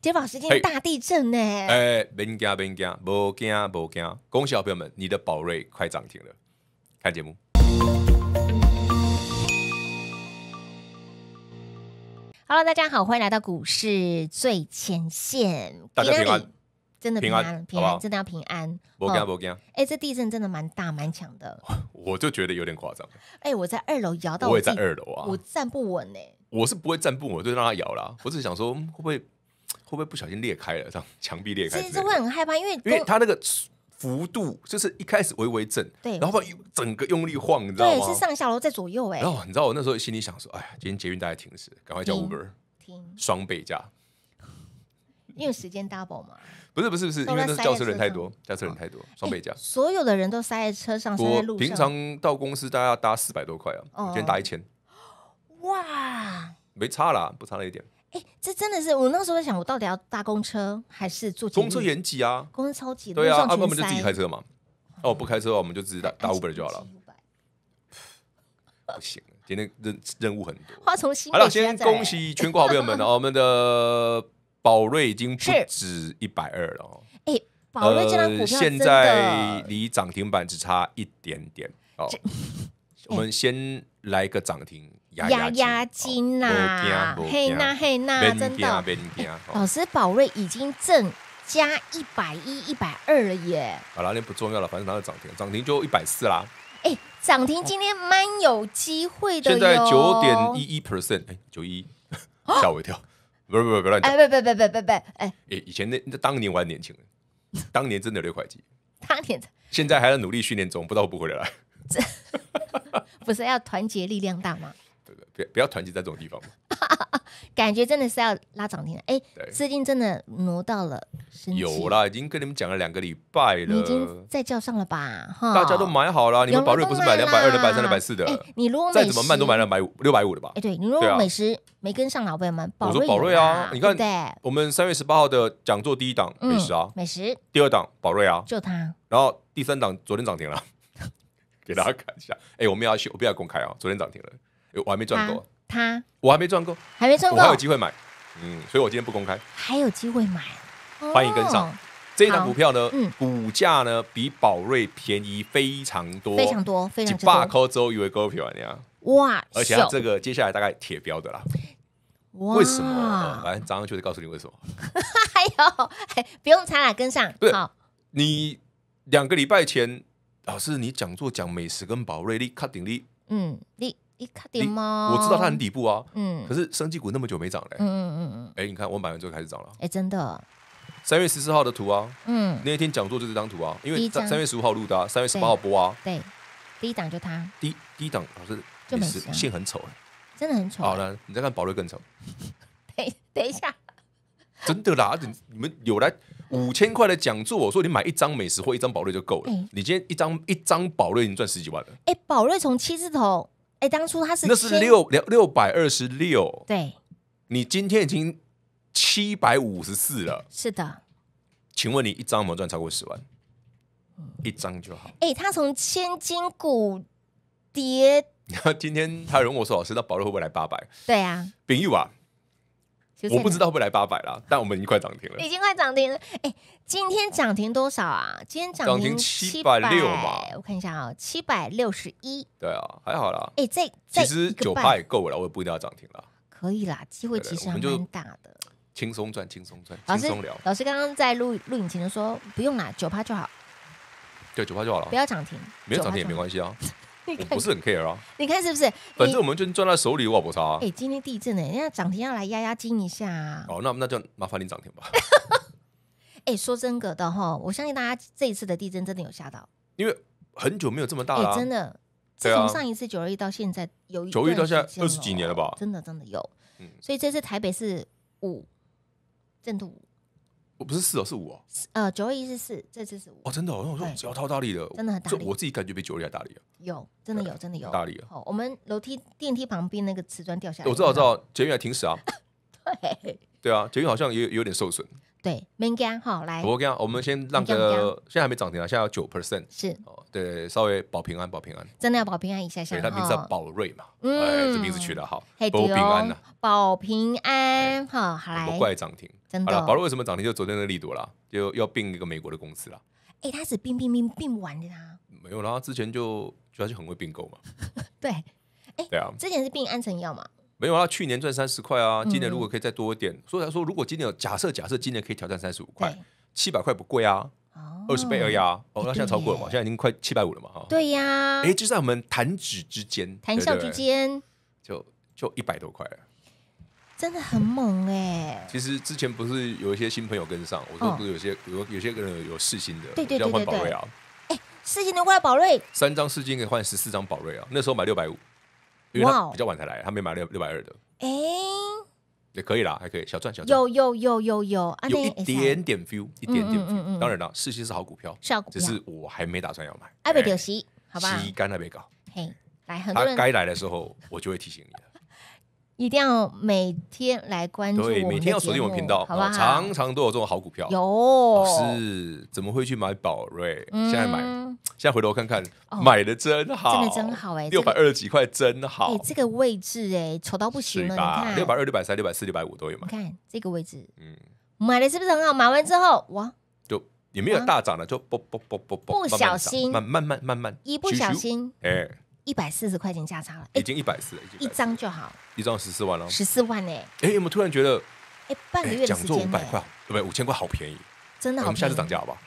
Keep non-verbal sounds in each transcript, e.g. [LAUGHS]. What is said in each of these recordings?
捷宝，今天大地震呢？哎，别惊别惊，不惊不惊。恭喜好朋友们，你的宝瑞快涨停了。看节目。Hello，大家好，欢迎来到股市最前线。平安，真的平安，平安真的要平安。不惊不惊。哎，这地震真的蛮大蛮强的。[LAUGHS] 我就觉得有点夸张。哎，我在二楼摇到，我也在二楼啊，我站不稳呢。我是不会站不稳，就让他摇啦。我只是想说，会不会？会不会不小心裂开了？这样墙壁裂开？其实会很害怕，因为因为他那个幅度就是一开始微微震，对，然后把整个用力晃，你知道吗？对，是上下楼在左右哎。然后你知道我那时候心里想说：“哎呀，今天捷运大家停驶，赶快叫 Uber，停双倍价，因为时间 double 嘛。”不是不是不是，因为是叫车人太多，叫车人太多，双倍价。所有的人都塞在车上，我平常到公司大概搭四百多块啊，今天搭一千，哇，没差啦，不差那一点。哎，这真的是我那时候在想，我到底要搭公车还是坐？公车延挤啊，公车超级对啊，他不们就自己开车嘛。哦，不开车啊，我们就自己打打五 r 就好了。不行，今天任任务很多。花重新好了，先恭喜全国好朋友们哦，我们的宝瑞已经不止一百二了。哎，宝瑞这股现在离涨停板只差一点点哦。我们先来个涨停。压押金呐，嘿那嘿那，真的，老师宝瑞已经挣加一百一一百二了耶！好了，那不重要了，反正拿到涨停，涨停就一百四啦。哎，涨停今天蛮有机会的现在九点一一 percent，哎，九一吓我一跳，不是不是不是，哎，别别别别别别，哎，以前那那当年我还年轻当年真的六块几，当年。现在还在努力训练中，不知道会不会来。这不是要团结力量大吗？别不要团结在这种地方，[LAUGHS] 感觉真的是要拉涨停了。哎，资金真的挪到了，有啦，已经跟你们讲了两个礼拜了，已经在叫上了吧？哈，大家都买好了，你们宝瑞不是买两百二、两百三、两百四的？哎，你如果再怎么慢都买两百五、六百五的吧？哎，对，你如果美食没跟上，老朋友们，我说宝瑞啊，你看，对，我们三月十八号的讲座第一档美食啊，美食，第二档宝瑞啊，就它，然后第三档昨天涨停了，[LAUGHS] 给大家看一下，哎，我们要修，我不要公开啊，昨天涨停了。我还没赚够，他我还没赚够，还没赚够，我还有机会买，嗯，所以我今天不公开，还有机会买，欢迎跟上。这一档股票呢，股价呢比宝瑞便宜非常多，非常多，非常。高票哇，而且这个接下来大概铁标的啦，哇，为什么？反正张张就是告诉你为什么。还 [LAUGHS] 有，不用猜了，跟上。好，你两个礼拜前，老师你讲座讲美食跟宝瑞，你卡顶力，嗯，你。一点吗？我知道它很底部啊，嗯，可是生技股那么久没涨嘞，嗯嗯嗯，哎，你看我买完之后开始涨了，哎，真的，三月十四号的图啊，嗯，那一天讲座就这张图啊，因为三月十五号录的啊，三月十八号播啊，对，第一档就它，第第一档老师美食线很丑哎，真的很丑，好了，你再看宝瑞更丑，[LAUGHS] 等等一下，真的啦，而且你们有来五千块的讲座，我说你买一张美食或一张宝瑞就够了，你今天一张一张宝瑞已经赚十几万了，哎，宝瑞从七字头。哎，当初他是那是六六六百二十六，对，你今天已经七百五十四了，是的。请问你一张有赚超过十万？一张就好。哎，他从千金股跌，[LAUGHS] 今天他如果说老师，那保罗会不会来八百？对啊，丙玉啊。我不知道会来八百啦，但我们已经快涨停了，已经快涨停了。哎，今天涨停多少啊？今天涨停七百六嘛？我看一下啊，七百六十一。对啊，还好啦。哎，这其实九百也够了，我也不一定要涨停了。可以啦，机会其实蛮大的，轻松赚，轻松赚，轻松聊。老师刚刚在录录影前就说不用啦，九趴就好，对，九趴就好了，不要涨停，没有涨停也没关系啊。不是很 care 啊，你看是不是？反正我们就赚在手里，我不差。哎，今天地震呢，人家涨停要来压压惊一下啊。哦，那那就麻烦你涨停吧。[LAUGHS] 哎，说真格的哈，我相信大家这一次的地震真的有吓到，因为很久没有这么大了，真的。自从上一次九二一到现在有九一到现在二十几年了吧？真的真的有，所以这次台北是五震度五。我不是四哦，是五哦。呃，九月一是四，这次是五哦。真的，好我说只要超大力的，真的很大力。就我自己感觉比九月还大力啊。有，真的有，真的有大力啊。我们楼梯电梯旁边那个瓷砖掉下来。我知道，我知道，捷运还停驶啊。[LAUGHS] 对对啊，捷运好像也有有点受损。对 m a n g a 来。我跟我们先让个，现在还没涨停啊，现在要九 percent。是，哦，对，稍微保平安，保平安。真的要保平安一下下。对，他名字叫宝瑞嘛，哎，这名字取得好。保平安呐，保平安，好，好来。不怪涨停。真的。好了，宝瑞为什么涨停？就昨天的力度啦，就要并一个美国的公司啦。哎，他是并并并并不完的啦。没有，然之前就，他就很会并购嘛。[LAUGHS] 对，哎，对啊，之前是并安成药嘛。没有啊，去年赚三十块啊，今年如果可以再多一点，所以他说如果今年有假设假设今年可以挑战三十五块，七百块不贵啊，二十倍而已啊，哦，在超过了嘛，现在已经快七百五了嘛，哈，对呀，哎，就在我们弹指之间，弹笑之间，就就一百多块了，真的很猛哎。其实之前不是有一些新朋友跟上，我不是有些有有些个人有四金的，对对对对对，哎，四金的换来宝瑞，三张四金可以换十四张宝瑞啊，那时候买六百五。因为他比较晚才来，他没买六六百二的，哎，也可以啦，还可以小赚小赚，有有有有有，有一点点 f e e l 一点点 f e e l 当然了，四星是好股票，是要股票，只是我还没打算要买，二百九十一，好吧，七干那边搞，嘿，来，他该来的时候，我就会提醒你一定要每天来关注，对，每天要锁定我们频道，好吧、常常都有这种好股票，有是怎么会去买宝瑞？现在买，现在回头看看，买的真好，真的真好哎，六百二十几块真好，哎，这个位置哎，丑到不行了，六百二、六百三、六百四、六百五都有嘛？看这个位置，嗯，买的是不是很好？买完之后哇，就有没有大涨了，就不不不不不，不小心，慢慢慢慢慢，一不小心，哎。一百四十块钱价差了，已经一百四，一张就好，一张十四万了，十四万呢？哎，有没有突然觉得，哎，半个月讲座五百块，对不对？五千块好便宜，真的好。我们下次涨价好好？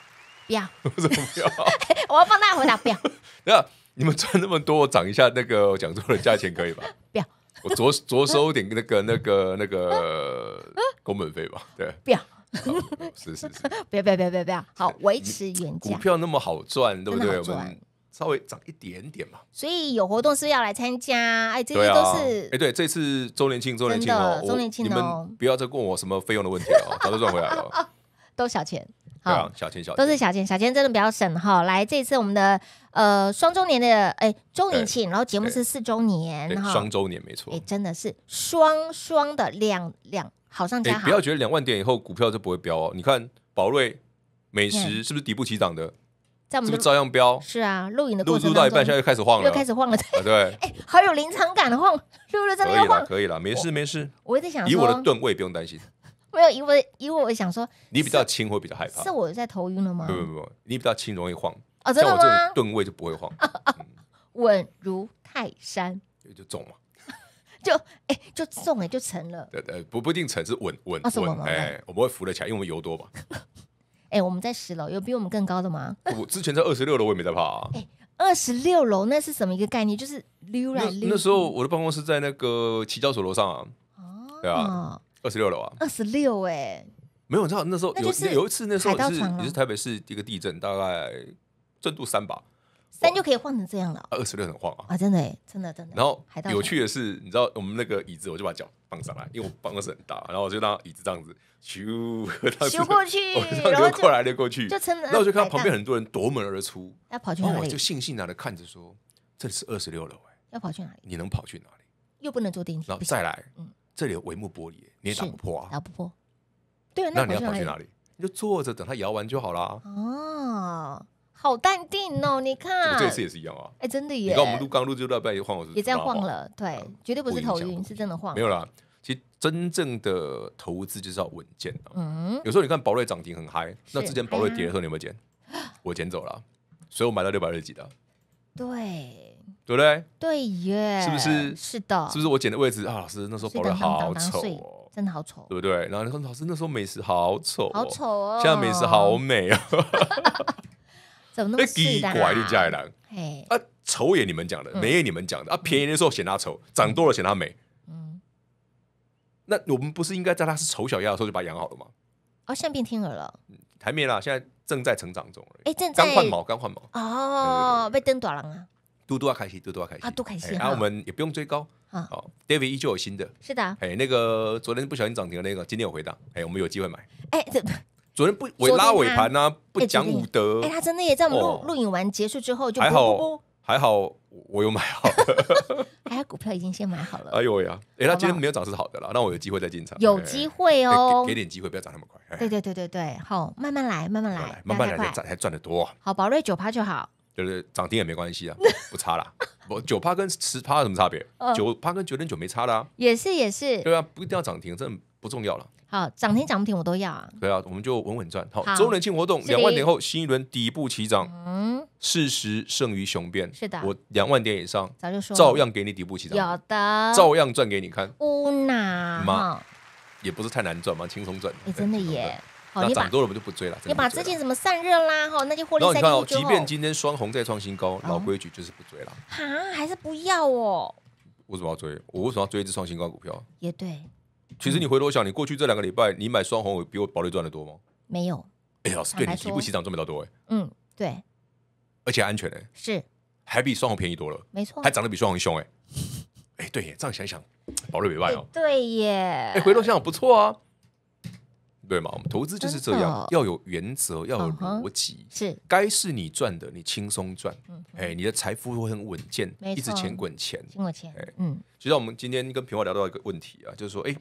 不要，[LAUGHS] 不要，[LAUGHS] 我要帮大家回答，不要。那你们赚那么多，涨一下那个讲座的价钱可以吧？[LAUGHS] 不要，我着着收点那个那个那个工本费吧？对，不要，是是是，不要不要不要不要好，维持原价。股票那么好赚，对不对？稍微涨一点点嘛，所以有活动是要来参加，哎，这些都是，哎，对，这次周年庆，周年庆哦，周年庆哦，不要再问我什么费用的问题了，都赚回来了，[LAUGHS] 都小钱，对小钱小都是小钱，小钱真的比较省哈。来，这次我们的呃双周年的哎周年庆，然后节目是四周年哈，双周年没错，哎，真的是双双的两两，好上加好。不要觉得两万点以后股票就不会飙哦，你看宝瑞美食是不是底部起涨的？这不照样飙？是啊，录影的录录到一半，现在又开始晃了，又开始晃了。对，[LAUGHS] 哎，好有临场感的晃，露露在那晃，可以了，没事没事。我在想，以我的吨位不用担心。没有，因为因为我想说，你比较轻会比较害怕。是我在头晕了吗？不不不，你比较轻容易晃哦，真的吗？吨位就不会晃，[LAUGHS] 稳如泰山。[LAUGHS] 就重嘛，就哎就重哎，就沉了。对对，不不一定沉，是稳稳稳哎，我们会扶得起来，因为我们油多嘛。哎，我们在十楼，有比我们更高的吗？我之前在二十六楼，我也没在怕。[LAUGHS] 哎，二十六楼那是什么一个概念？就是溜来溜。那时候我的办公室在那个齐交所楼上啊。哦。对啊，二十六楼啊。二十六，哎。没有，你知道那时候，那就是有一次那时候是也是台北市一个地震，大概震度三吧。三就可以晃成这样了。二十六层晃啊！啊，真的，真的，真的。然后，有趣的是，你知道我们那个椅子，我就把脚放上来，因为我绑的是很大，然后我就当椅子这样子，咻，[LAUGHS] 咻过去，[LAUGHS] 然后就过来，溜过去，就撑。然后我就看到旁边很多人夺门而出，要跑去哪里？我就悻悻然的看着说：“这是二十六楼，哎，要跑去哪里？你能跑去哪里？又不能坐电梯。”然后再来，嗯，这里有帷幕玻璃，你也打不破啊，打不破。对，那你要跑去哪里？你就坐着等它摇完就好了。哦。好淡定哦，你看我这次也是一样啊，哎，真的耶！你看我们录刚录就到半夜晃也这样晃了，对，绝对不是头晕，是真的晃。没有啦，其实真正的投资就是要稳健的。嗯，有时候你看宝瑞涨停很嗨，那之前宝瑞跌的时候你有没有捡？我捡走了，所以我买到六百二几的。对，对不对？对耶，是不是？是的，是不是我捡的位置啊？老师那时候保瑞好丑，真的好丑，对不对？然后你说老师那时候美食好丑，好丑哦，现在美食好美哦。[LAUGHS] 怎么那么贵的？哎，几的家人，哎，丑也你们讲的，美也你们讲的，啊，便宜的时候嫌他丑，长多了嫌他美。嗯，那我们不是应该在他是丑小鸭的时候就把养好了吗？哦，现在变天鹅了，还没啦，现在正在成长中而已。哎，正在，刚换毛，刚换毛。哦，被灯多了啊！嘟嘟要开心，嘟嘟要开心啊，多开心！啊，我们也不用追高啊。好，David 依旧有新的，是的。哎，那个昨天不小心涨停的那个，今天有回档，哎，我们有机会买。哎，这。昨天不尾拉尾盘呐，不讲武德。哎，他真的也在我们录录影完结束之后就还好，还好我有买好了。[LAUGHS] 哎，股票已经先买好了。哎呦喂呀，哎，他今天没有涨是好的啦，那我有机会再进场。有机会哦，给点机会，不要涨那么快。对对对对对，好，慢慢来，慢慢来，慢慢来才赚才赚得多。好，宝瑞九趴就好，就是涨停也没关系啊，[LAUGHS] 不差啦。我九趴跟十趴有什么差别？九趴跟九点九没差啦。也是也是。对啊，不一定要涨停，真的不重要了。好，涨停涨不停，我都要啊。对啊，我们就稳稳赚。好，周年庆活动，两万点后新一轮底部起涨。嗯，事实胜于雄辩。是的，我两万点以上，早就说，照样给你底部起涨。有的，照样赚给你看。无脑妈，也不是太难赚嘛，轻松赚。你真的耶。好，你涨多了我就不追了。你把最近怎么散热啦？哈，那些获利。那你看，即便今天双红再创新高，老规矩就是不追了。哈，还是不要哦。为什么要追？我为什么要追一只创新高股票？也对。其实你回头想，你过去这两个礼拜，你买双红比我保利赚的多吗？没有。哎，老师，对你提不起长赚没到多哎。嗯，对。而且安全哎。是。还比双红便宜多了。没错。还长得比双红凶哎。哎，对耶，这样想想，保利没败哦。对耶。哎，回头想想不错啊。对嘛，我们投资就是这样，要有原则，要有逻辑。是。该是你赚的，你轻松赚。嗯。哎，你的财富会很稳健，一直钱滚钱。滚钱。嗯。其实我们今天跟平华聊到一个问题啊，就是说，哎。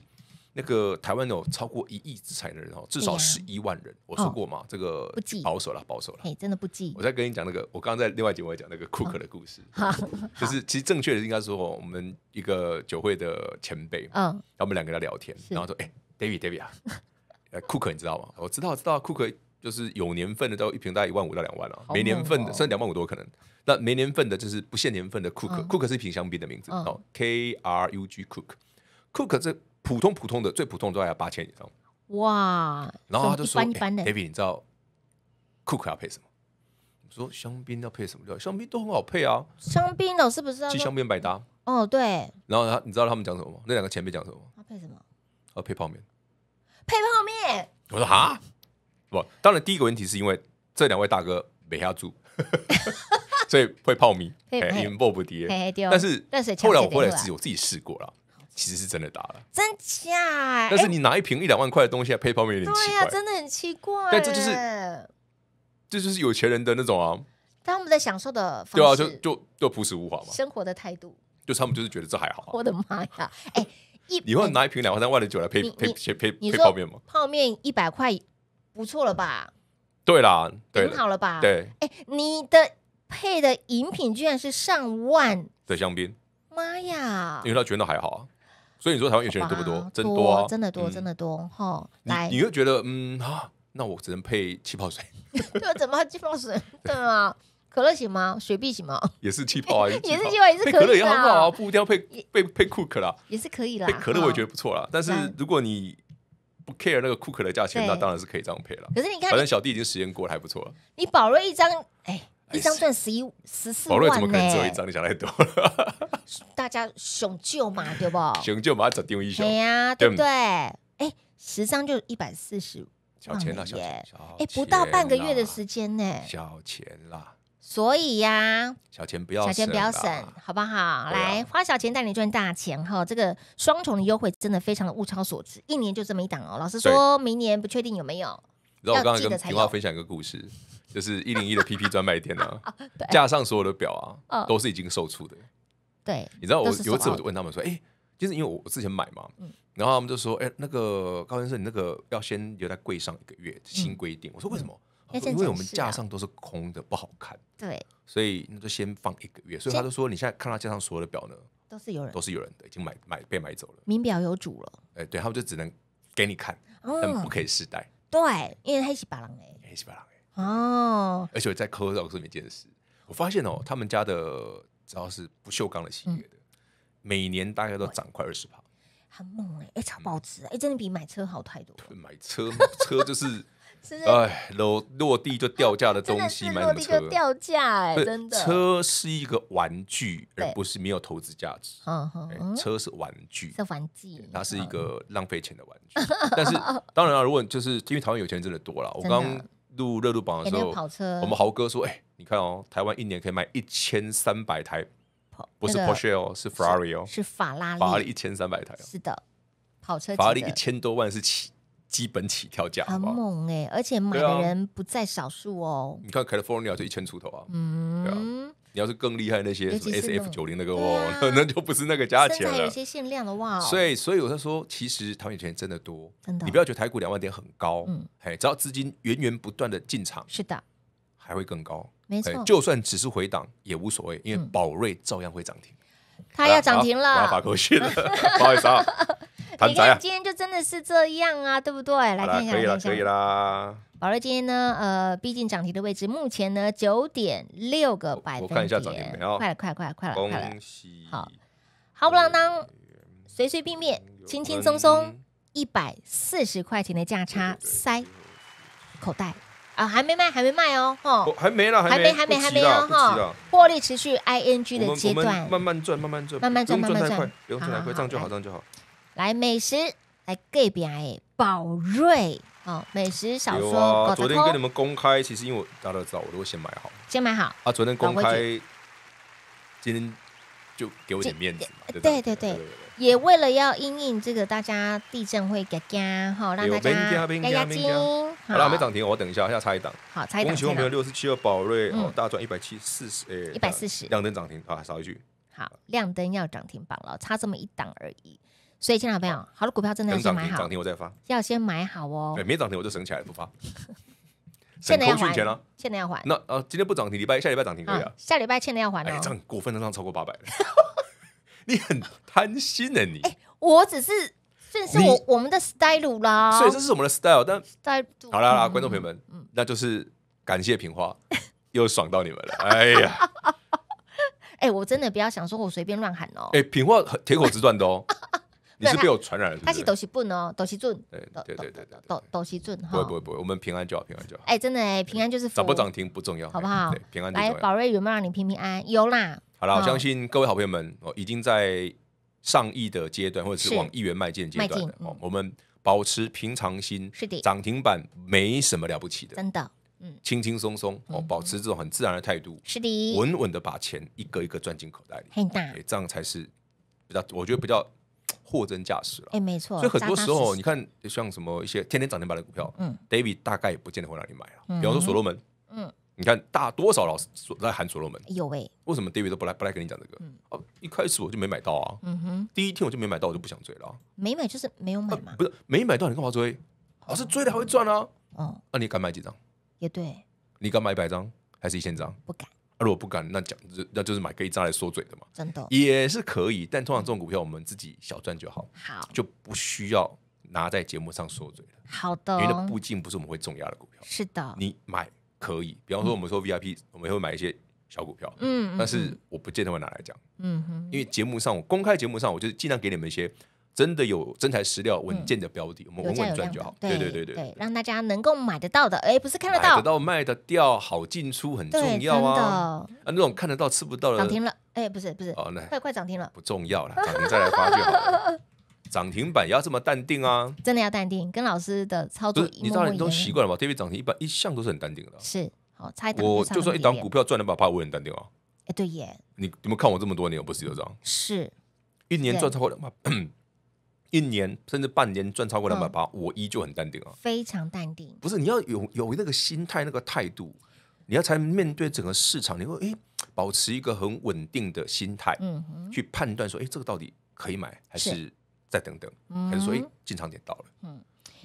那个台湾有超过一亿资产的人哦，至少十一万人。我说过嘛，这个保守了，保守了。哎，真的不计。我在跟你讲那个，我刚刚在另外节目讲那个 Cook 的故事。[LAUGHS] 就是其实正确的应该说，我们一个酒会的前辈，嗯，我们两个在聊天，然后说，哎，David，David 啊，Cook 你知道吗？我知道，知道，Cook 就是有年份的，都一瓶大概一万五到两万了，没年份的，甚至两万五都有可能。那没年份的，就是不限年份的 Cook，Cook 是瓶香槟的名字哦，K R U G Cook，Cook 这。普通普通的最普通的都要八千，以上。哇！然后他就说 t a v i y 你知道 Cook 要配什么？我说香槟要配什么？香槟都很好配啊。香槟哦，是不是？其实香槟百搭。哦，对。然后他，你知道他们讲什么吗？那两个前辈讲什么？他配什么？啊，配泡面。配泡面。我说啊，不，当然第一个问题是因为这两位大哥没下注，[LAUGHS] 所以会泡面。因为不不跌，但是后来我后来己我自己试过了。”其实是真的打了，真假？但是你拿一瓶一两万块的东西来配泡面，有点奇怪。对呀，真的很奇怪。但这就是，这就是有钱人的那种啊。他们在享受的，对啊，就就就朴实无华嘛。生活的态度，就他们就是觉得这还好。我的妈呀，哎，[LAUGHS] 你会拿一瓶两万三万的酒来配配配配泡面吗？泡面一百块不错了吧？对啦，很好了吧？对，哎，你的配的饮品居然是上万的香槟。妈呀！因为他全得还好啊。所以你说台湾有钱人多不多？真多啊，真的多，真的多哈！来，你又觉得嗯哈，那我只能配气泡水。[LAUGHS] 对，怎么气泡水？对啊，可乐行吗？雪碧行吗？也是气泡啊，也是气泡，也是可乐也很好啊。布雕配配配 Cook 啦，也是可以啦。可乐我也觉得不错啦，但是如果你不 care 那个 Cook 的价钱，那当然是可以这样配了。可是你看，反正小弟已经实验过了，还不错。你保了一张，哎。一张赚十一十四万呢？怎么可能只有一张？你想太多。[LAUGHS] 大家雄救嘛，对不？雄救嘛，走定位一雄。对呀，对，哎，十张就一百四十小钱啦，小钱。哎，不到半个月的时间呢，小钱啦。所以呀，小钱不要，小钱不要省，好不好？来，花小钱带你赚大钱哈！这个双重的优惠真的非常的物超所值，一年就这么一档哦。老实说，明年不确定有没有。你知道我刚刚跟平花分享一个故事，就是一零一的 PP [LAUGHS] 专卖店啊，架上所有的表啊，都是已经售出的。对，你知道我有一次我就问他们说，哎，就是因为我之前买嘛，然后他们就说，哎，那个高先生，你那个要先留在柜上一个月，新规定。我说为什么？因为我们架上都是空的，不好看。对，所以那就先放一个月。所以他就说，你现在看到架上所有的表呢，都是有人，都是有人的，已经买买被买走了，名表有主了。哎，对他们就只能给你看，但不可以试戴。对，因为黑漆白狼诶，黑漆白狼诶。哦，而且我在科老是没见识。我发现哦，他们家的只要是不锈钢的系列的，每年大概都涨快二十趴。很猛哎，哎，超保值哎，真的比买车好太多。买车，[LAUGHS] 车就是，哎，落落地就掉价的东西，买什么车掉价哎，真的。车是一个玩具，而不是没有投资价值。嗯哼，车是玩具，是玩具，它是一个浪费钱的玩具。但是 [LAUGHS] 当然了，如果就是因为台湾有钱人真的多了，我刚录热度榜的时候，我们豪哥说：“哎，你看哦，台湾一年可以卖一千三百台。”不是 Porsche 哦，是 Ferrari 哦，是法拉利，法拉利一千三百台，哦，是的，跑车，法拉利一千多万是起基本起跳价，很猛哎，而且买的人不在少数哦。你看 California 就一千出头啊，嗯，对啊，你要是更厉害那些什么 SF 九零那个哦，可 [LAUGHS] 能就不是那个价钱了，有些限量的哇。所以，所以我就说，其实淘以钱真的多，真的，你不要觉得台股两万点很高，嗯，哎，只要资金源源不断的进场，是的。还会更高，没错，就算只是回档也无所谓，因为宝瑞照样会涨停。它要涨停了，发了，[LAUGHS] 不好意思 [LAUGHS] 啊。你看今天就真的是这样啊，对不对？来看一下，可以啦。宝瑞今天呢，呃，毕竟涨停的位置，目前呢九点六个百分点。我看一下涨停没有？快了，快了，快了，快了，恭喜！好，毫不浪当，随随便便，轻轻松松，一百四十块钱的价差塞口袋。还没卖，还没卖哦，吼，还没了，还没，还没，还没哦，哈，获利持续 i n g 的阶段，慢慢转，慢慢转，慢慢转，慢慢快，不要转太快，这样就好，这样就好。来美食，来 gay b 哎，宝瑞，哦，美食小说，昨天跟你们公开，其实因为大家都知道，我都会先买好，先买好。啊，昨天公开，今天就给我点面子，嘛。对对对，对也为了要应应这个大家地震会给压，哈，让大家压压惊。好了，没涨停，我等一下，还要差一档。好，恭喜我们朋友六十七的宝瑞哦，大赚一百七四十，诶，一百四十，亮灯涨停啊，少一句。好，亮灯要涨停榜了，差这么一档而已。所以，亲爱的朋友好的股票真的先买好。涨停我再发，要先买好哦。对，没涨停我就省起来不发，欠 [LAUGHS] 的要还钱了。欠的要还。那呃，今天不涨停，礼拜下礼拜涨停以啊。下礼拜欠的要还。这样股份能涨超过八百，[LAUGHS] 你很贪心呢，你。哎，我只是。这是我我们的 style 啦，所以这是我们的 style。但好啦好啦，观众朋友们，那就是感谢平花，[LAUGHS] 又爽到你们了。哎呀，[LAUGHS] 哎，我真的不要想说我随便乱喊哦。哎，平花铁口直断的哦，[LAUGHS] 你是被我传染了。但是斗士笨哦，斗士俊，对对对对对，斗斗士俊。不不不，我们平安就好，平安就好。哎，真的哎，平安就是涨不涨停不重要，好不好？平安。哎，宝瑞有没有让你平平安？有啦。好了，我相信各位好朋友们，哦，已经在。上亿的阶段，或者是往亿元迈进阶段，哦，我们保持平常心，是的，涨停板没什么了不起的，真的，嗯，轻轻松松，哦，保持这种很自然的态度，是的，稳稳的把钱一个一个赚进口袋里，很大，这样才是比较，我觉得比较货真价实了，哎，没错。所以很多时候你看，像什么一些天天涨停板的股票，嗯，David 大概也不见得会让你买啊。比方说所罗门，嗯，你看大多少老师在喊所罗门，哎呦喂，为什么 David 都不来不来跟你讲这个？嗯。哦，一开始我就没买到啊，嗯哼，第一天我就没买到，我就不想追了。没买就是没有买嘛，不是没买到你干嘛追？老是追了还会赚啊？哦，啊，你敢买几张？也对，你敢买一百张还是一千张？不敢。啊，如果不敢，那讲，那就是买一张来缩嘴的嘛。真的也是可以，但通常这种股票我们自己小赚就好，好就不需要拿在节目上缩嘴好的，因为步进不是我们会重压的股票。是的，你买可以，比方说我们说 VIP，我们会买一些。小股票，嗯，但是我不见得会拿来讲，嗯，因为节目上我公开节目上，我就尽量给你们一些真的有真材实料、稳健的标的，我们稳稳赚就好，对对对对，让大家能够买得到的。哎，不是看得到，得到卖得掉，好进出很重要啊。啊，那种看得到吃不到的涨停了，哎，不是不是，哦，那快快涨停了，不重要了，涨停再来发酵，[LAUGHS] 涨停板也要这么淡定啊，真的要淡定。跟老师的操作，你当然都习惯了吧？特别涨停一般一向都是很淡定的，是。我就算一档股票赚两百八，我很淡定啊。哎，对耶。你有没有看我这么多年我不有得涨？是，一年赚超过两，[CLEARS THROAT] 一年甚至半年赚超过两百八，我依旧很淡定啊，非常淡定。不是，你要有有那个心态、那个态度，你要才面对整个市场。你会哎，保持一个很稳定的心态，嗯去判断说，哎，这个到底可以买还是再等等，还是说，哎，进场点到了，嗯。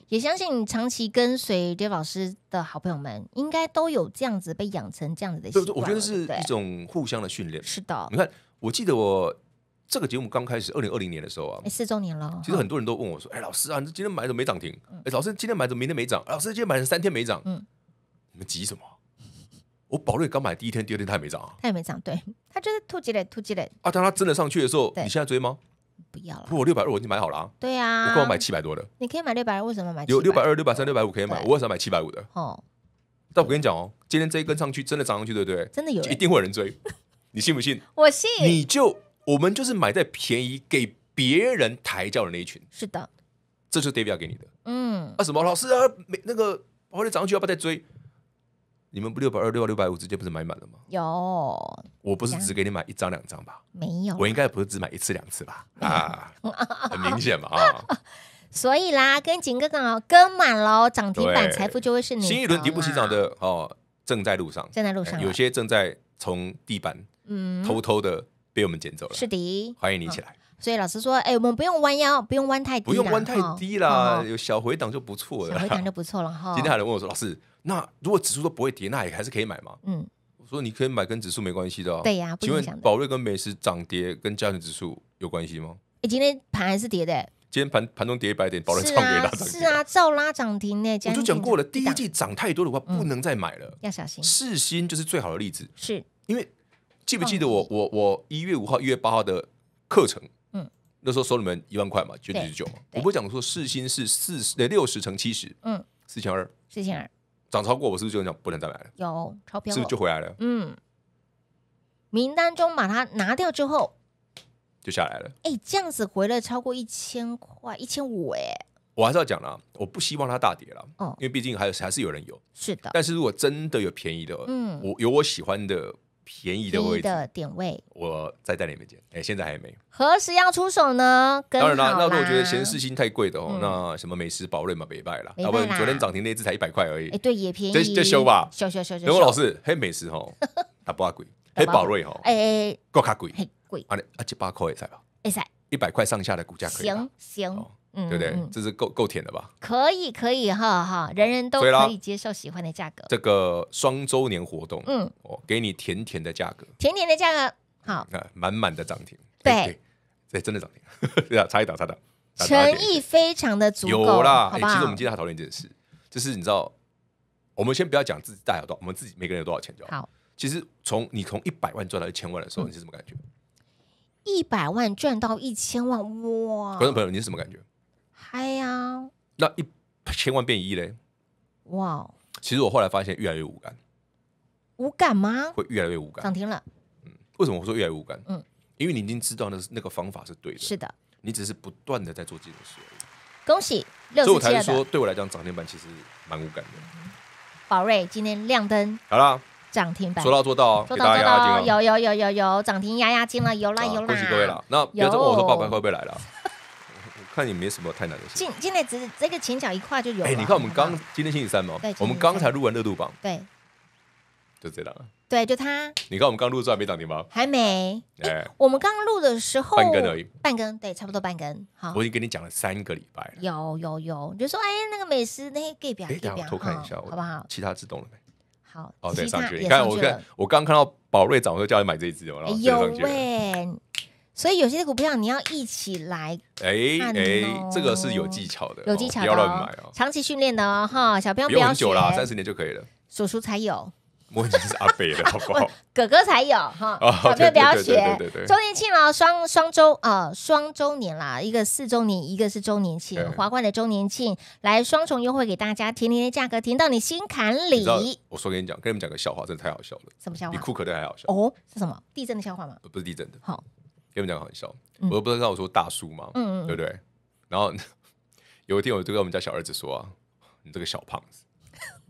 也相信长期跟随 e 老师的好朋友们，应该都有这样子被养成这样子的习惯。我觉得是一种互相的训练。是的，你看，我记得我这个节目刚开始二零二零年的时候啊，四周年了。其实很多人都问我说：“哎，老师啊，你今天买的没涨停？哎，老师今天买的明天没涨？老师今天买的三天没涨？嗯，你们急什么？我宝瑞刚买第一天、第二天它也没涨啊，它也没涨。对，它就是突积累、突积累。啊，当它真的上去的时候，你现在追吗？”不要了，不，我六百二我已经买好了啊。对啊，我跟我买七百多的。你可以买六百二，为什么买七？有六百二、六百三、六百五可以买，我为什么买七百五的？哦，但我跟你讲哦，今天这一根上去真的涨上去，对不对？真的有，一定会有人追，你信不信？[LAUGHS] 我信。你就我们就是买在便宜，给别人抬轿的那一群。是的，这就是 David 给你的。嗯，啊什么老师啊？没那个，我来涨上去，要不要再追？你们不六百二、六百六百五之间不是买满了吗？有，我不是只给你买一张两张吧？没有，我应该不是只买一次两次吧？[LAUGHS] 啊，很明显嘛。啊！[LAUGHS] 所以啦，跟景哥讲，跟满了涨停板，财富就会是你新一轮底部起涨的哦，正在路上，正在路上，有些正在从地板嗯偷偷的被我们捡走了，是的，欢迎你起来。所以老师说，哎，我们不用弯腰，不用弯太，低，不用弯太低啦，有小回档就不错了，小回档就不错了哈。[LAUGHS] 今天有人问我说，老师。那如果指数都不会跌，那也还是可以买嘛。嗯，我说你可以买，跟指数没关系的。对呀，请问宝瑞跟美食涨跌跟价值指数有关系吗？哎，今天盘是跌的。今天盘盘中跌一百点，宝瑞照拉，是啊，照拉涨停呢、我就讲过了，第一季涨太多的话，不能再买了，要小心。四星就是最好的例子，是因为记不记得我我我一月五号、一月八号的课程？嗯，那时候手你面一万块嘛，九九九嘛，我不讲说四星是四十呃六十乘七十，嗯，四千二，四千二。涨超过，我是不是就讲不能再买了？有超标，是不是就回来了？嗯，名单中把它拿掉之后，就下来了。哎，这样子回了超过一千块，一千五哎。我还是要讲啦，我不希望它大跌了。哦，因为毕竟还有还是有人有。是的，但是如果真的有便宜的，嗯，我有我喜欢的。便宜的位置，的点位，我再带你们见。哎，现在还没，何时要出手呢？当然啦，那如果觉得闲市心太贵的哦。那什么美食宝瑞嘛，别拜了，要不然昨天涨停那只才一百块而已。哎，对，也便宜。再这修吧，修修修修。等老师，黑美食哦，[LAUGHS] 打不啊贵，嘿，宝瑞哦，哎够卡贵，黑贵，二七八块也赛吧，也赛，一百块上下的股价可以了，行行。对不对？这是够够甜的吧？可以可以哈哈，人人都可以接受喜欢的价格。这个双周年活动，嗯，我给你甜甜的价格，甜甜的价格，好那满满的涨停。对，对，真的涨停，对 [LAUGHS] 啊，差一档差一点。诚意非常的足够啦。其实我们今天还讨论一件事，就是你知道，我们先不要讲自己大有多，我们自己每个人有多少钱就好。其实从你从一百万赚到一千万的时候，你是什么感觉？一百万赚到一千万，哇！观众朋友，你是什么感觉？嗨呀！那一千万变一嘞！哇！其实我后来发现越来越无感。无感吗？会越来越无感。涨停了。嗯。为什么我说越来越无感？嗯，因为你已经知道那那个方法是对的。是的。你只是不断的在做这种事而已。恭喜六十届。我才说，对我来讲涨停板其实蛮无感的。宝瑞今天亮灯。好了。涨停板。说到做到哦，给到做到，有有有有有涨停压压惊了，有啦有啦。恭喜各位了。那有我说爸爸会不会来了？看你没什么太难的事，进进来只这个前脚一跨就有。哎，你看我们刚今天星期三嘛，我们刚才录完热度榜。对，就这档。对，就他。你看我们刚录候还没涨停吗？还没。哎，我们刚录的时候半根而已，半根，对，差不多半根。好，我已经跟你讲了三个礼拜。有有有，你就说哎，那个美食，那些给表盖表，偷看一下，好不好？其他自动了没？好，哦，对，上去你看我看我刚看到宝瑞涨，就叫你买这一只，有然后就所以有些股票你要一起来，哎哎，这个是有技巧的，有技巧，不要乱买哦。长期训练的哦，哈，小朋友不要学啦，三十年就可以了。叔叔才有，我已经是阿飞了，[LAUGHS] 好不好？哥哥才有哈，小朋友不要学。对对周年庆了，双双周呃双周年啦，一个四周年，一个是周年庆。华冠的周年庆来双重优惠给大家，甜甜的价格甜到你心坎里。我说跟你讲，跟你们讲个笑话，真的太好笑了。什么笑话？比哭可的还好笑哦？是什么？地震的笑话吗？不是地震的，好。根本讲很笑，我又不知道我说大叔嘛，嗯、对不对？然后 [LAUGHS] 有一天我就跟我们家小儿子说啊：“你这个小胖子。”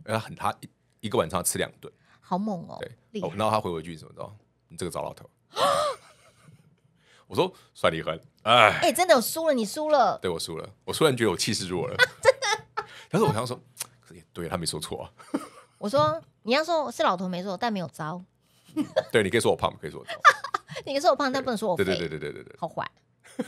然后很他一一个晚上吃两顿，好猛哦！对，然后他回我一句：“怎么着？你这个糟老头。[LAUGHS] ”我说：“甩你一耳。”哎，真的，我输了，你输了，对我输了，我突然觉得我气势弱了，[LAUGHS] 但是我想说，也对他没说错啊。我说你要说是老头没错，但没有糟。对你可以说我胖可以说。我你说我胖，但不能说我肥。对对对对对对好坏，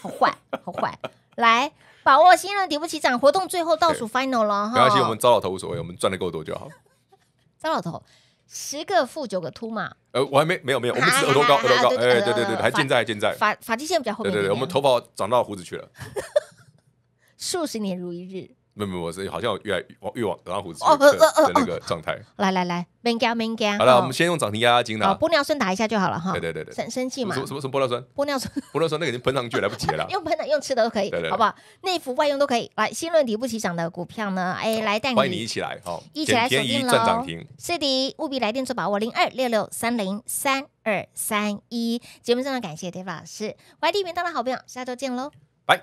好坏，好坏！来，把握新人底不起涨活动，最后倒数 final 了哈。关系，我们糟老头无所谓，我们赚的够多就好。[LAUGHS] 糟老头，十个负九个秃嘛。呃，我还没没有没有，我只是额头高，额头高，哎，对对对，还健在健在。发发际线比较后。对对对，我们头发长到胡子去了。[LAUGHS] 数十年如一日。没没，我是好像越来越往老虎子的那个状态。来来来，man gang m 好了，我们先用涨停压压惊的。好，玻尿酸打一下就好了哈。对对对对。很生气嘛？什么什么什么玻尿酸？玻尿酸，玻尿酸那个已经喷上去来不及了。[LAUGHS] 用喷的，用吃的都可以，好不好？内服外用都可以。来，新论底部起涨的股票呢？哎，来带你欢迎你一起来哈，一起来锁定喽。是的，务必来电做把握，零二六六三零三二三一。节目真的感谢叠宝老师，外地民的好朋友，下周见喽，拜。